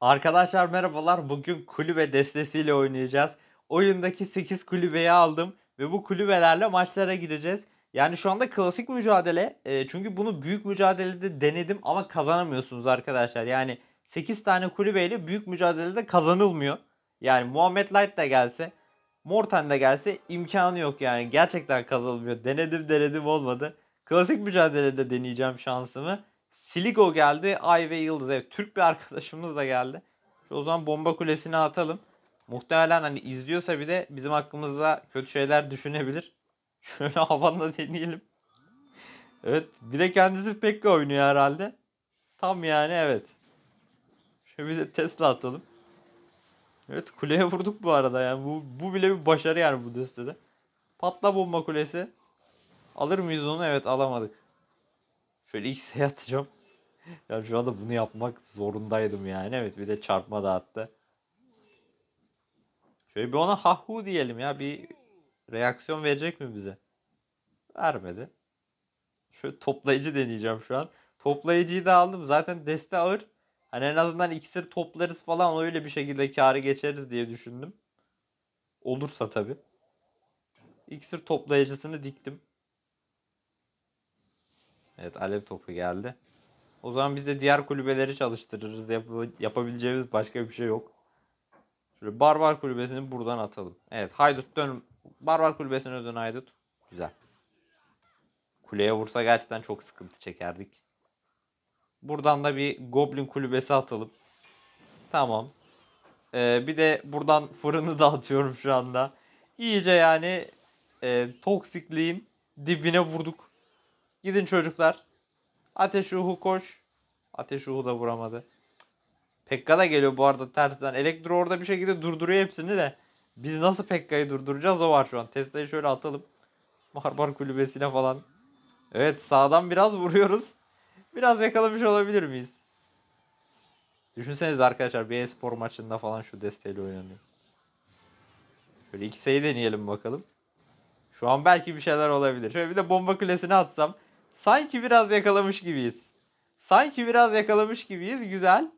Arkadaşlar merhabalar. Bugün kulübe destesiyle oynayacağız. Oyundaki 8 kulübeyi aldım ve bu kulübelerle maçlara gireceğiz. Yani şu anda klasik mücadele. E, çünkü bunu büyük mücadelede denedim ama kazanamıyorsunuz arkadaşlar. Yani 8 tane kulübeyle büyük mücadelede kazanılmıyor. Yani Muhammed Light da gelse, Morten de gelse imkanı yok yani. Gerçekten kazanılmıyor. Denedim denedim olmadı. Klasik mücadelede deneyeceğim şansımı. Siligo geldi. Ay ve Yıldız. Evet Türk bir arkadaşımız da geldi. Şu o zaman bomba kulesini atalım. Muhtemelen hani izliyorsa bir de bizim hakkımızda kötü şeyler düşünebilir. Şöyle havanda deneyelim. Evet bir de kendisi pek oynuyor herhalde. Tam yani evet. Şöyle bir de Tesla atalım. Evet kuleye vurduk bu arada yani bu, bu bile bir başarı yani bu destede. Patla bomba kulesi. Alır mıyız onu? Evet alamadık. Şöyle X'e şey atacağım. ya şu anda bunu yapmak zorundaydım yani. Evet bir de çarpma da attı. Şöyle bir ona hahu diyelim ya. Bir reaksiyon verecek mi bize? Vermedi. Şöyle toplayıcı deneyeceğim şu an. Toplayıcıyı da aldım. Zaten deste ağır. Hani en azından iksir toplarız falan öyle bir şekilde karı geçeriz diye düşündüm. Olursa tabi. İksir toplayıcısını diktim. Evet alev topu geldi. O zaman biz de diğer kulübeleri çalıştırırız. Yap yapabileceğimiz başka bir şey yok. Şöyle Barbar Kulübesi'ni buradan atalım. Evet Haydut dön. Barbar Kulübesi'ne dön Haydut. Güzel. Kuleye vursa gerçekten çok sıkıntı çekerdik. Buradan da bir Goblin Kulübesi atalım. Tamam. Ee, bir de buradan fırını da atıyorum şu anda. İyice yani e, toksikliğin dibine vurduk. Gidin çocuklar. Ateş uhu koş. Ateş uhu da vuramadı. Pekka da geliyor bu arada tersten. Elektro orada bir şekilde durduruyor hepsini de. Biz nasıl Pekka'yı durduracağız o var şu an. Tesla'yı şöyle atalım. Barbar kulübesine falan. Evet sağdan biraz vuruyoruz. Biraz yakalamış olabilir miyiz? Düşünsenize arkadaşlar bir e-spor maçında falan şu desteğiyle oynanıyor. Şöyle ikisini deneyelim bakalım. Şu an belki bir şeyler olabilir. Şöyle bir de bomba kulesini atsam. Sanki biraz yakalamış gibiyiz. Sanki biraz yakalamış gibiyiz. Güzel.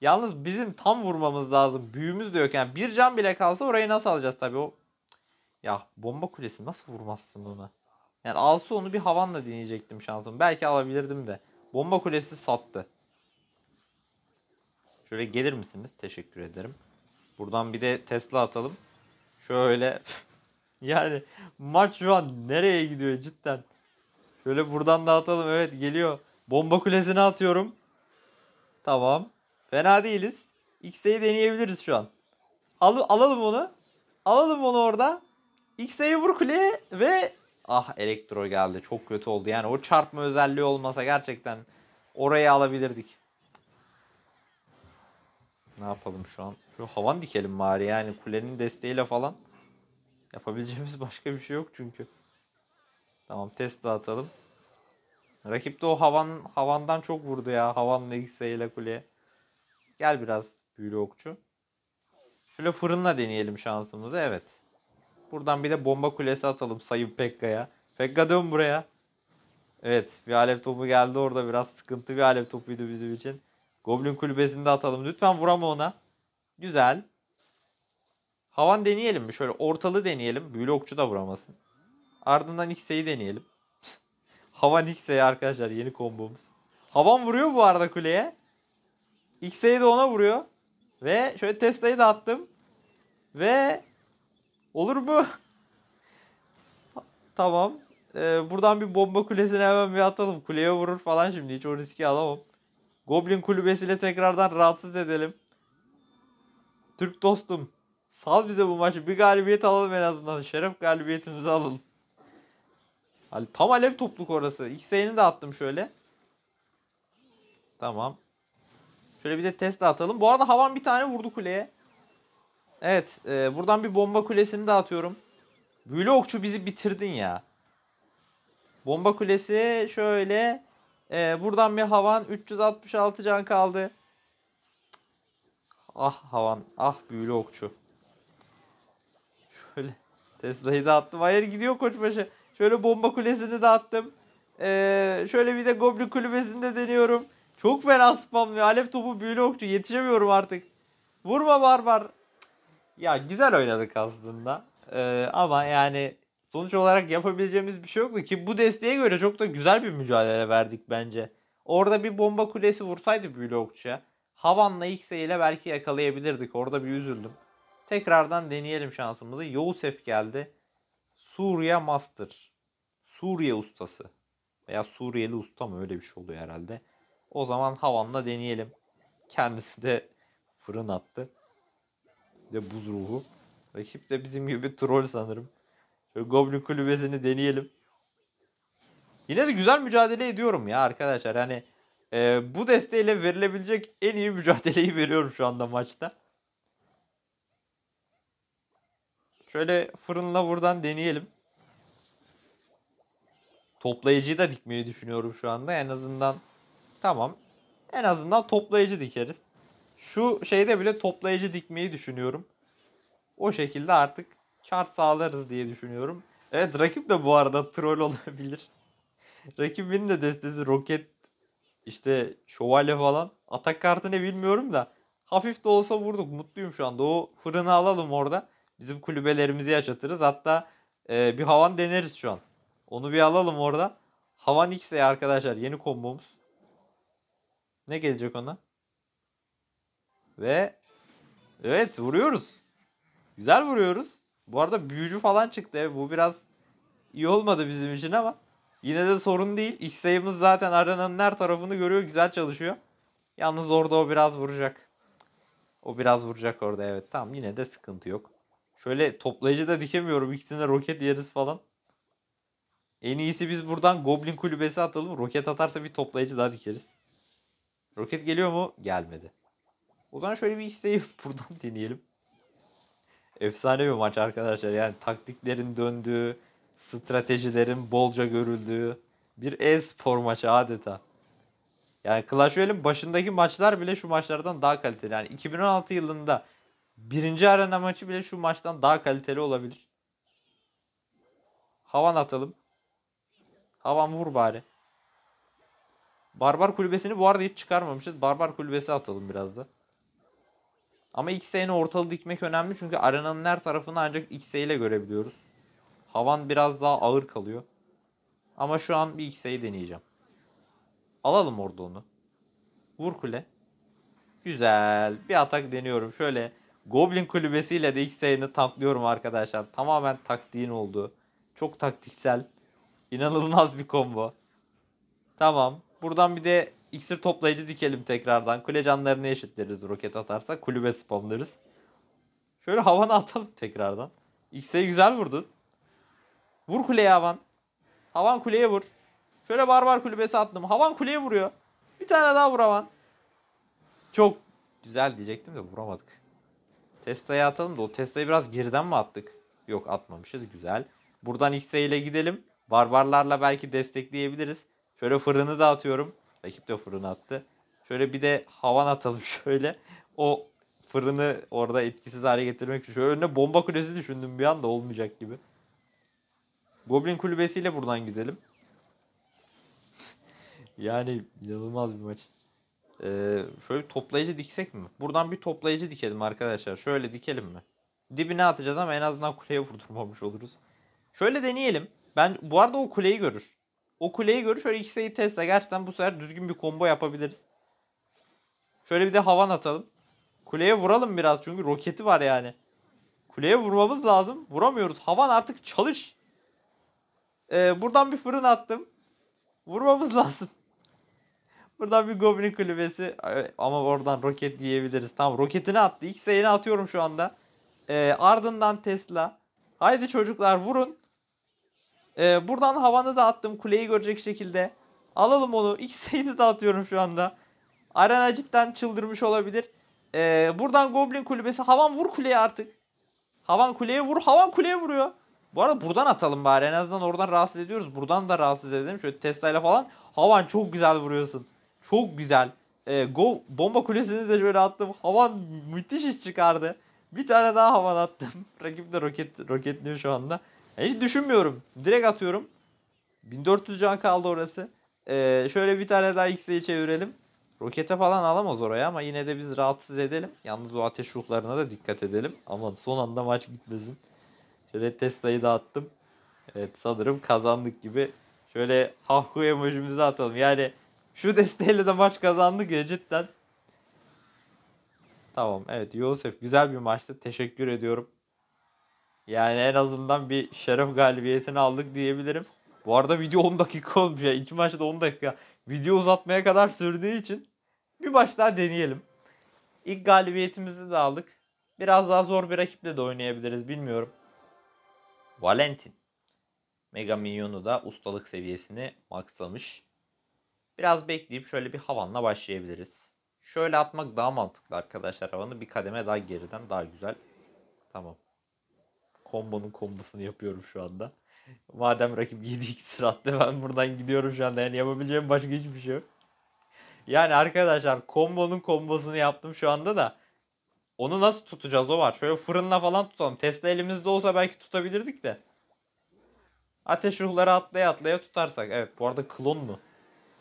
Yalnız bizim tam vurmamız lazım. Büyümüz de yok. Yani bir can bile kalsa orayı nasıl alacağız tabii o. Ya bomba kulesi nasıl vurmazsın bunu? Yani alsa onu bir havanla deneyecektim şansım. Belki alabilirdim de. Bomba kulesi sattı. Şöyle gelir misiniz? Teşekkür ederim. Buradan bir de Tesla atalım. Şöyle yani maç şu an nereye gidiyor cidden? Şöyle buradan dağıtalım. Evet geliyor. Bomba kulesine atıyorum. Tamam. Fena değiliz. X'e'yi deneyebiliriz şu an. Al alalım onu. Alalım onu orada. X'e'yi vur kuleye ve ah elektro geldi. Çok kötü oldu. Yani o çarpma özelliği olmasa gerçekten oraya alabilirdik. Ne yapalım şu an? Şu havan dikelim bari yani kulenin desteğiyle falan. Yapabileceğimiz başka bir şey yok çünkü. Tamam test dağıtalım. Rakip de o havan, havandan çok vurdu ya. Havanla ile kuleye. Gel biraz büyülü okçu. Şöyle fırınla deneyelim şansımızı. Evet. Buradan bir de bomba kulesi atalım Sayın Pekka'ya. Pekka dön buraya. Evet bir alev topu geldi orada biraz sıkıntı bir alev topuydu bizim için. Goblin kulübesini de atalım. Lütfen vurama ona. Güzel. Havan deneyelim mi? Şöyle ortalı deneyelim. Büyülü okçu da vuramasın. Ardından X'e'yi deneyelim. Havan X'e arkadaşlar yeni kombomuz. Havan vuruyor bu arada kuleye. X'e'yi de ona vuruyor. Ve şöyle Tesla'yı da attım. Ve olur mu? tamam. Ee, buradan bir bomba kulesine hemen bir atalım. Kuleye vurur falan şimdi. Hiç o riski alamam. Goblin kulübesiyle tekrardan rahatsız edelim. Türk dostum. Sal bize bu maçı. Bir galibiyet alalım en azından. Şeref galibiyetimizi alalım. Hani tam alev topluk orası. İkisini de attım şöyle. Tamam. Şöyle bir de test atalım. Bu arada havan bir tane vurdu kuleye. Evet. E, buradan bir bomba kulesini de atıyorum. Büyülü okçu bizi bitirdin ya. Bomba kulesi şöyle. E, buradan bir havan. 366 can kaldı. Ah havan. Ah büyülü okçu. Şöyle. Tesla'yı da attım. Hayır gidiyor koçbaşı. Şöyle bomba kulesini de attım. Ee, şöyle bir de Goblin kulübesini de deniyorum. Çok fena spamlıyor. Alev topu büyülü okçu. Yetişemiyorum artık. Vurma var var. Ya güzel oynadık aslında. Ee, ama yani sonuç olarak yapabileceğimiz bir şey yoktu ki bu desteğe göre çok da güzel bir mücadele verdik bence. Orada bir bomba kulesi vursaydı büyülü okçuya. Havan'la X'e ile belki yakalayabilirdik. Orada bir üzüldüm. Tekrardan deneyelim şansımızı. Yosef geldi. Suriye Master. Suriye ustası. Veya Suriyeli usta mı öyle bir şey oluyor herhalde. O zaman havanla deneyelim. Kendisi de fırın attı. De buz ruhu. Rakip de bizim gibi troll sanırım. Şöyle Goblin kulübesini deneyelim. Yine de güzel mücadele ediyorum ya arkadaşlar. Hani e, bu desteğiyle verilebilecek en iyi mücadeleyi veriyorum şu anda maçta. Şöyle fırınla buradan deneyelim. Toplayıcıyı da dikmeyi düşünüyorum şu anda. En azından tamam. En azından toplayıcı dikeriz. Şu şeyde bile toplayıcı dikmeyi düşünüyorum. O şekilde artık kar sağlarız diye düşünüyorum. Evet rakip de bu arada troll olabilir. Rakibin de destesi roket işte şövalye falan. Atak kartı ne bilmiyorum da hafif de olsa vurduk. Mutluyum şu anda. O fırını alalım orada. Bizim kulübelerimizi yaşatırız. Hatta e, bir havan deneriz şu an. Onu bir alalım orada. Havan X'e arkadaşlar yeni kombomuz. Ne gelecek ona? Ve evet vuruyoruz. Güzel vuruyoruz. Bu arada büyücü falan çıktı. Bu biraz iyi olmadı bizim için ama yine de sorun değil. İlk zaten arenanın her tarafını görüyor. Güzel çalışıyor. Yalnız orada o biraz vuracak. O biraz vuracak orada evet. Tamam yine de sıkıntı yok. Şöyle toplayıcı da dikemiyorum. İkisine roket yeriz falan. En iyisi biz buradan Goblin kulübesi atalım. Roket atarsa bir toplayıcı daha dikeriz. Roket geliyor mu? Gelmedi. O zaman şöyle bir isteği buradan deneyelim. Efsane bir maç arkadaşlar. Yani taktiklerin döndüğü, stratejilerin bolca görüldüğü bir e-spor maçı adeta. Yani Clash Royale'in başındaki maçlar bile şu maçlardan daha kaliteli. Yani 2016 yılında Birinci arena maçı bile şu maçtan daha kaliteli olabilir. Havan atalım. Havan vur bari. Barbar kulübesini bu arada hiç çıkarmamışız. Barbar kulübesi atalım biraz da. Ama X'e'ni ortalı dikmek önemli çünkü arenanın her tarafını ancak X'e ile görebiliyoruz. Havan biraz daha ağır kalıyor. Ama şu an bir X'e'yi deneyeceğim. Alalım orada onu. Vur kule. Güzel. Bir atak deniyorum. Şöyle Goblin kulübesiyle de ilk sayını tanklıyorum arkadaşlar. Tamamen taktiğin oldu. Çok taktiksel. İnanılmaz bir combo. Tamam. Buradan bir de iksir toplayıcı dikelim tekrardan. Kule canlarını eşitleriz roket atarsa Kulübe spamlarız. Şöyle havana atalım tekrardan. İksir'e güzel vurdun. Vur kuleye havan. Havan kuleye vur. Şöyle barbar kulübesi attım. Havan kuleye vuruyor. Bir tane daha vur havan. Çok güzel diyecektim de vuramadık. Testa'ya atalım da o Testa'yı biraz geriden mi attık? Yok atmamışız güzel. Buradan X'e ile gidelim. Barbarlarla belki destekleyebiliriz. Şöyle fırını da atıyorum. Rakip de fırını attı. Şöyle bir de havan atalım şöyle. O fırını orada etkisiz hale getirmek için. Şöyle önüne bomba kulesi düşündüm bir anda olmayacak gibi. Goblin kulübesiyle buradan gidelim. yani inanılmaz bir maç. Ee, şöyle bir toplayıcı diksek mi? Buradan bir toplayıcı dikelim arkadaşlar. Şöyle dikelim mi? Dibine atacağız ama en azından kuleye vurdurmamış oluruz. Şöyle deneyelim. Ben bu arada o kuleyi görür. O kuleyi görür. Şöyle X'eyi testle gerçekten bu sefer düzgün bir combo yapabiliriz. Şöyle bir de havan atalım. Kuleye vuralım biraz çünkü roketi var yani. Kuleye vurmamız lazım. Vuramıyoruz. Havan artık çalış. Ee, buradan bir fırın attım. Vurmamız lazım. Buradan bir Goblin kulübesi ama oradan roket diyebiliriz Tamam roketini attı. İlk atıyorum şu anda. Ee, ardından Tesla. Haydi çocuklar vurun. Ee, buradan havanı da attım kuleyi görecek şekilde. Alalım onu. İlk de atıyorum şu anda. Arena cidden çıldırmış olabilir. Ee, buradan Goblin kulübesi. Havan vur kuleye artık. Havan kuleye vur. Havan kuleye vuruyor. Bu arada buradan atalım bari. En azından oradan rahatsız ediyoruz. Buradan da rahatsız edelim. Şöyle Tesla ile falan. Havan çok güzel vuruyorsun. Çok güzel. E, go, bomba kulesini de şöyle attım. Havan müthiş iş çıkardı. Bir tane daha havan attım. Rakip de roket, roketliyor şu anda. hiç düşünmüyorum. Direkt atıyorum. 1400 can kaldı orası. E, şöyle bir tane daha X'e çevirelim. Rokete falan alamaz oraya ama yine de biz rahatsız edelim. Yalnız o ateş ruhlarına da dikkat edelim. Ama son anda maç gitmesin. Şöyle Tesla'yı da attım. Evet sanırım kazandık gibi. Şöyle hahhu emojimizi atalım. Yani şu desteğiyle de maç kazandık ya cidden. Tamam evet Yusuf güzel bir maçtı. Teşekkür ediyorum. Yani en azından bir şeref galibiyetini aldık diyebilirim. Bu arada video 10 dakika olmuş ya. İki maçta 10 dakika. Video uzatmaya kadar sürdüğü için bir maç daha deneyelim. İlk galibiyetimizi de aldık. Biraz daha zor bir rakiple de oynayabiliriz bilmiyorum. Valentin. Mega Minyon'u da ustalık seviyesini maksamış. Biraz bekleyip şöyle bir havanla başlayabiliriz. Şöyle atmak daha mantıklı arkadaşlar havanı. Bir kademe daha geriden daha güzel. Tamam. Kombonun kombosunu yapıyorum şu anda. Madem rakip 7 iksir attı ben buradan gidiyorum şu anda. Yani yapabileceğim başka hiçbir şey yok. Yani arkadaşlar kombonun kombosunu yaptım şu anda da. Onu nasıl tutacağız o var. Şöyle fırınla falan tutalım. Tesla elimizde olsa belki tutabilirdik de. Ateş ruhları atlaya atlaya tutarsak. Evet bu arada klon mu?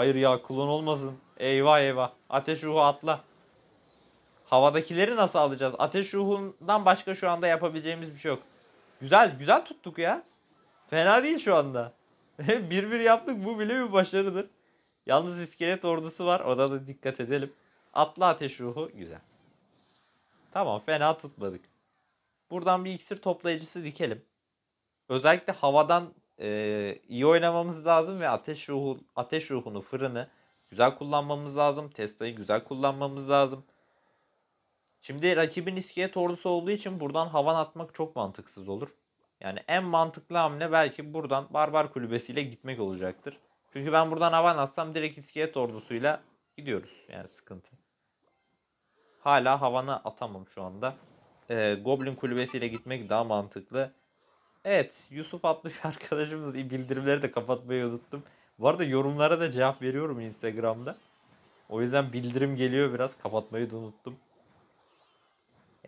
Hayır ya klon olmasın. Eyvah eyvah. Ateş ruhu atla. Havadakileri nasıl alacağız? Ateş ruhundan başka şu anda yapabileceğimiz bir şey yok. Güzel güzel tuttuk ya. Fena değil şu anda. bir bir yaptık bu bile bir başarıdır. Yalnız iskelet ordusu var. Orada da dikkat edelim. Atla ateş ruhu. Güzel. Tamam fena tutmadık. Buradan bir iksir toplayıcısı dikelim. Özellikle havadan e, iyi oynamamız lazım ve ateş ruhu ateş ruhunu fırını güzel kullanmamız lazım. Testayı güzel kullanmamız lazım. Şimdi rakibin iskelet ordusu olduğu için buradan havan atmak çok mantıksız olur. Yani en mantıklı hamle belki buradan barbar kulübesiyle gitmek olacaktır. Çünkü ben buradan havan atsam direkt iskelet ordusuyla gidiyoruz. Yani sıkıntı. Hala havana atamam şu anda. Ee, Goblin kulübesiyle gitmek daha mantıklı. Evet Yusuf adlı bir arkadaşımız bildirimleri de kapatmayı unuttum. Bu arada yorumlara da cevap veriyorum Instagram'da. O yüzden bildirim geliyor biraz kapatmayı da unuttum.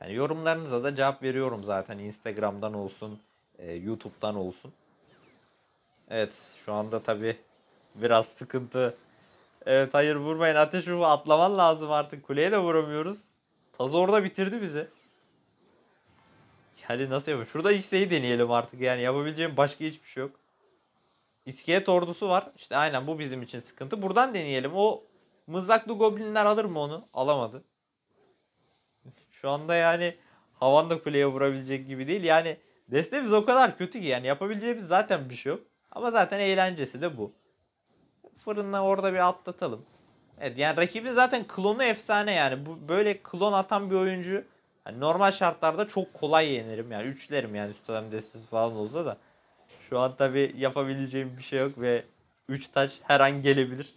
Yani yorumlarınıza da cevap veriyorum zaten Instagram'dan olsun, e, YouTube'dan olsun. Evet şu anda tabi biraz sıkıntı. Evet hayır vurmayın ateş ruhu atlaman lazım artık. Kuleye de vuramıyoruz. Taz orada bitirdi bizi. Hadi nasıl yapayım? Şurada X'e'yi deneyelim artık. Yani yapabileceğim başka hiçbir şey yok. İskelet ordusu var. İşte aynen bu bizim için sıkıntı. Buradan deneyelim. O mızraklı goblinler alır mı onu? Alamadı. Şu anda yani havanda kuleye vurabilecek gibi değil. Yani destemiz o kadar kötü ki yani yapabileceğimiz zaten bir şey yok. Ama zaten eğlencesi de bu. Fırınla orada bir atlatalım. Evet yani rakibin zaten klonu efsane yani. Bu, böyle klon atan bir oyuncu yani normal şartlarda çok kolay yenerim yani. Üçlerim yani üstlerim destesi falan olsa da. Şu an tabi yapabileceğim bir şey yok ve 3 taş her an gelebilir.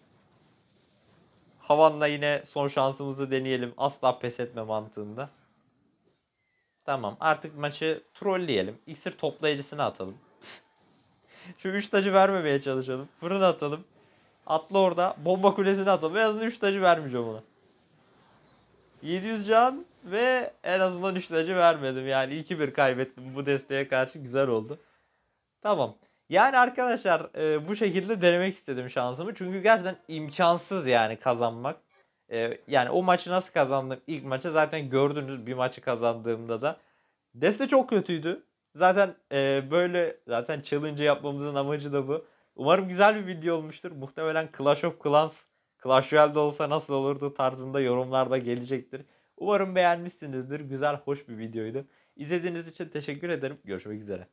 Havanla yine son şansımızı deneyelim. Asla pes etme mantığında. Tamam artık maçı trolleyelim. İksir toplayıcısını atalım. Şu 3 tacı vermemeye çalışalım. Fırın atalım. Atla orada. Bomba kulesini atalım. En azından 3 tacı vermeyeceğim ona. 700 can ve en azından üçlacı vermedim. Yani 2-1 kaybettim bu desteğe karşı güzel oldu. Tamam. Yani arkadaşlar e, bu şekilde denemek istedim şansımı. Çünkü gerçekten imkansız yani kazanmak. E, yani o maçı nasıl kazandım ilk maçı zaten gördünüz bir maçı kazandığımda da. Deste çok kötüydü. Zaten e, böyle zaten challenge yapmamızın amacı da bu. Umarım güzel bir video olmuştur. Muhtemelen Clash of Clans Clash Royale'de olsa nasıl olurdu tarzında yorumlarda gelecektir. Umarım beğenmişsinizdir. Güzel, hoş bir videoydu. İzlediğiniz için teşekkür ederim. Görüşmek üzere.